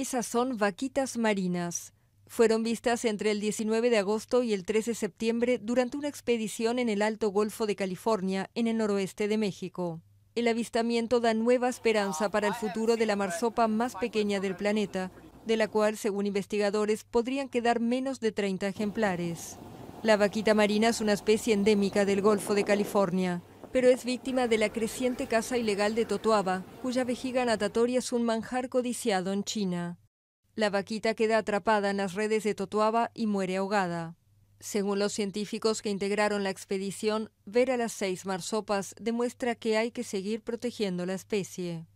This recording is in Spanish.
Esas son vaquitas marinas. Fueron vistas entre el 19 de agosto y el 13 de septiembre durante una expedición en el Alto Golfo de California, en el noroeste de México. El avistamiento da nueva esperanza para el futuro de la marsopa más pequeña del planeta, de la cual, según investigadores, podrían quedar menos de 30 ejemplares. La vaquita marina es una especie endémica del Golfo de California pero es víctima de la creciente caza ilegal de Totuaba, cuya vejiga natatoria es un manjar codiciado en China. La vaquita queda atrapada en las redes de Totuaba y muere ahogada. Según los científicos que integraron la expedición, ver a las seis marsopas demuestra que hay que seguir protegiendo la especie.